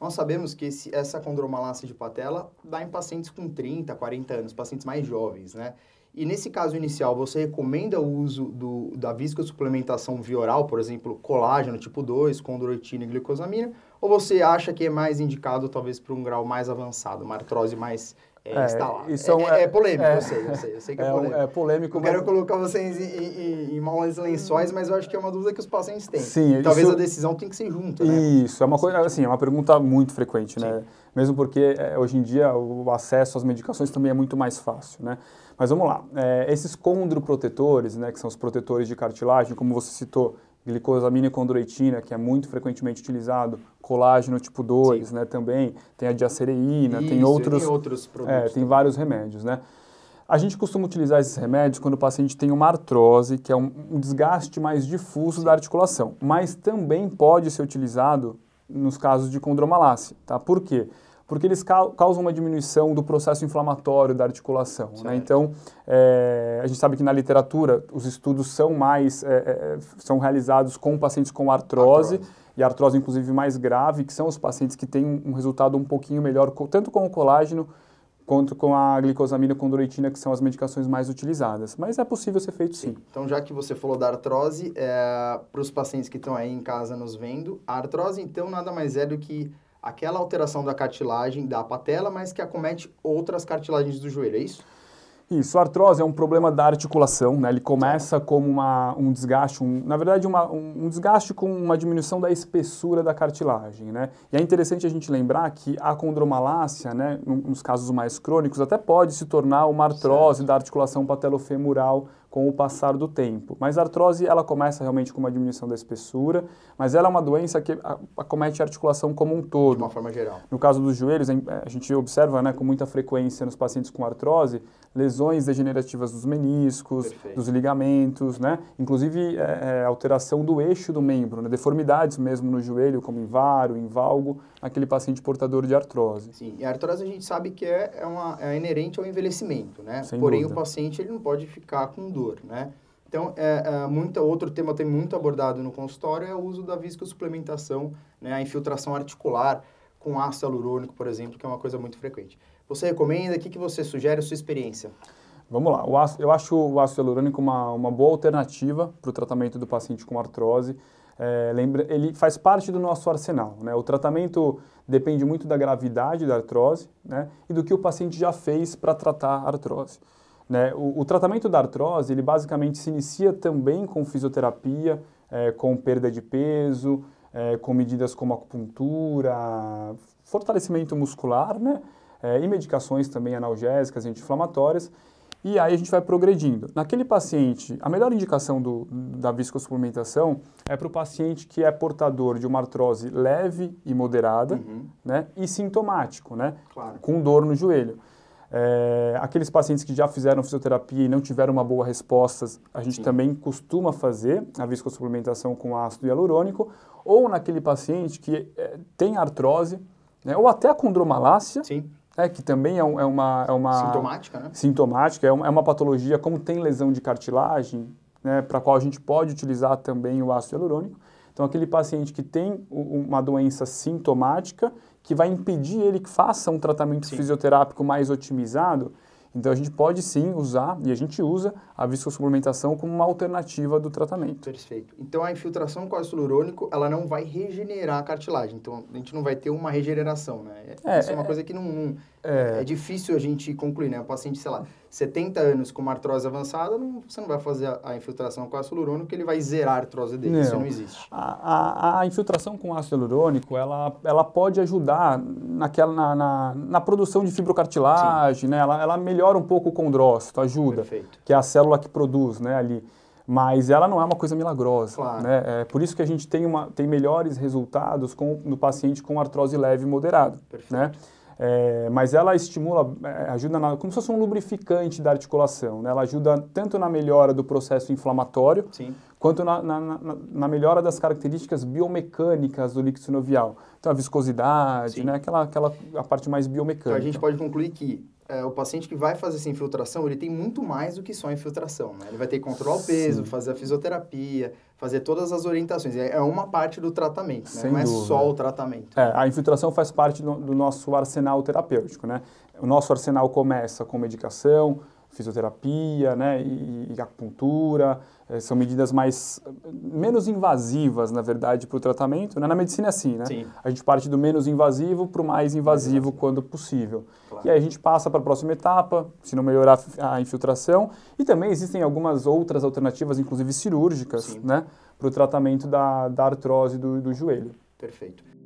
Nós sabemos que esse, essa condromalácia de patela dá em pacientes com 30, 40 anos, pacientes mais jovens, né? E nesse caso inicial, você recomenda o uso do, da viscosuplementação via oral, por exemplo, colágeno tipo 2, condroitina e glucosamina, ou você acha que é mais indicado talvez para um grau mais avançado, uma artrose mais é, é lá. Isso é, um, é, é polêmico, é. eu sei, eu sei, eu sei que é, é polêmico. é polêmico. Eu mas... quero colocar vocês em, em, em maus lençóis, mas eu acho que é uma dúvida que os pacientes têm. Sim, Talvez isso... a decisão tenha que ser junto, né? Isso, é uma coisa, assim, é uma pergunta muito frequente, né? Sim. né? Mesmo porque hoje em dia o acesso às medicações também é muito mais fácil, né? Mas vamos lá, esses condroprotetores, né, que são os protetores de cartilagem, como você citou, glicosamina condroitina, que é muito frequentemente utilizado, colágeno tipo 2, Sim. né, também, tem a diacereína, Isso, tem outros, é, tem, outros produtos é, tem vários remédios, né? A gente costuma utilizar esses remédios quando o paciente tem uma artrose, que é um, um desgaste mais difuso da articulação, mas também pode ser utilizado nos casos de condromalácia, tá? Por quê? Porque porque eles causam uma diminuição do processo inflamatório da articulação. Né? Então, é, a gente sabe que na literatura os estudos são mais é, é, são realizados com pacientes com artrose, artrose, e artrose inclusive mais grave, que são os pacientes que têm um resultado um pouquinho melhor tanto com o colágeno quanto com a glicosamina e condroitina, que são as medicações mais utilizadas. Mas é possível ser feito sim. sim. Então, já que você falou da artrose, para os pacientes que estão aí em casa nos vendo, a artrose, então, nada mais é do que aquela alteração da cartilagem da patela, mas que acomete outras cartilagens do joelho, é isso? Isso, a artrose é um problema da articulação, né? Ele começa como uma, um desgaste, um, na verdade uma, um, um, desgaste com uma diminuição da espessura da cartilagem, né? E é interessante a gente lembrar que a condromalácia, né, nos casos mais crônicos, até pode se tornar uma artrose certo. da articulação patelofemoral com o passar do tempo. Mas a artrose, ela começa realmente com uma diminuição da espessura, mas ela é uma doença que acomete a articulação como um todo. De uma forma geral. No caso dos joelhos, eh, a gente observa né, com muita frequência nos pacientes com artrose, lesões degenerativas dos meniscos, Perfeito. dos ligamentos, né? Inclusive, é, alteração do eixo do membro, né? deformidades mesmo no joelho, como em valgo, aquele paciente portador de artrose. Sim, e a artrose a gente sabe que é, é, uma, é inerente ao envelhecimento, né? Sem Porém, dúvida. o paciente ele não pode ficar com né? Então, é, é, muito, outro tema tem muito abordado no consultório é o uso da viscosuplementação, né, a infiltração articular com ácido hialurônico, por exemplo, que é uma coisa muito frequente. Você recomenda? O que, que você sugere, a sua experiência? Vamos lá. Ácido, eu acho o ácido hialurônico uma, uma boa alternativa para o tratamento do paciente com artrose. É, lembra, ele faz parte do nosso arsenal. Né? O tratamento depende muito da gravidade da artrose né? e do que o paciente já fez para tratar a artrose. Né? O, o, tratamento da artrose, ele basicamente se inicia também com fisioterapia, é, com perda de peso, é, com medidas como acupuntura, fortalecimento muscular, né? É, e medicações também analgésicas, anti-inflamatórias. E aí a gente vai progredindo. Naquele paciente, a melhor indicação do, da viscosuplementação é para o paciente que é portador de uma artrose leve e moderada, uhum. né? E sintomático, né? Claro. Com dor no joelho. É, aqueles pacientes que já fizeram fisioterapia e não tiveram uma boa resposta, a gente Sim. também costuma fazer a viscosuplementação com ácido hialurônico, ou naquele paciente que é, tem artrose, né, ou até a condromalácia, né, que também é, um, é, uma, é uma... Sintomática, né? Sintomática, é, é uma patologia, como tem lesão de cartilagem, né, para a qual a gente pode utilizar também o ácido hialurônico. Então, aquele paciente que tem uma doença sintomática, que vai impedir ele que faça um tratamento Sim. fisioterápico mais otimizado, então a gente pode sim usar, e a gente usa, a viscosuplementação como uma alternativa do tratamento. Perfeito. Então a infiltração com ácido hialurônico, ela não vai regenerar a cartilagem. Então a gente não vai ter uma regeneração, né? É, Isso é, uma é. coisa que não, não é... é... difícil a gente concluir, né? O paciente, sei lá, 70 anos com uma artrose avançada, não, você não vai fazer a, a infiltração com ácido hialurônico que ele vai zerar a artrose dele. Não. Isso não existe. A, a, a, infiltração com ácido hialurônico, ela, ela pode ajudar naquela, na, na, na produção de fibrocartilagem, sim. né? Ela, ela melhora melhora um pouco o condrócito, ajuda, Perfeito. que é a célula que produz né, ali. Mas ela não é uma coisa milagrosa. Claro. Né? É por isso que a gente tem, uma, tem melhores resultados com, no paciente com artrose leve moderada. Né? É, mas ela estimula, é, ajuda na, como se fosse um lubrificante da articulação. Né? Ela ajuda tanto na melhora do processo inflamatório, Sim. quanto na, na, na, melhora das características biomecânicas do líquido sinovial. Então, a viscosidade, Sim. né? aquela, aquela a parte mais biomecânica. Então, a gente pode concluir que é, o paciente que vai fazer essa infiltração, ele tem muito mais do que só infiltração, né? Ele vai ter que controlar o peso, Sim. fazer a fisioterapia, fazer todas as orientações. É, é uma parte do tratamento, né? não é dúvida. é só o tratamento. É, a infiltração faz parte do, do nosso arsenal terapêutico, né? O nosso arsenal começa com medicação, fisioterapia né, e, e acupuntura, é, são medidas mais menos invasivas, na verdade, para o tratamento. Né? Na medicina é assim, né? Sim. A gente parte do menos invasivo para o mais invasivo quando possível. Claro. E aí a gente passa para a próxima etapa, se não melhorar a infiltração. E também existem algumas outras alternativas, inclusive cirúrgicas, Sim. né, para o tratamento da, da artrose do, do joelho. Perfeito.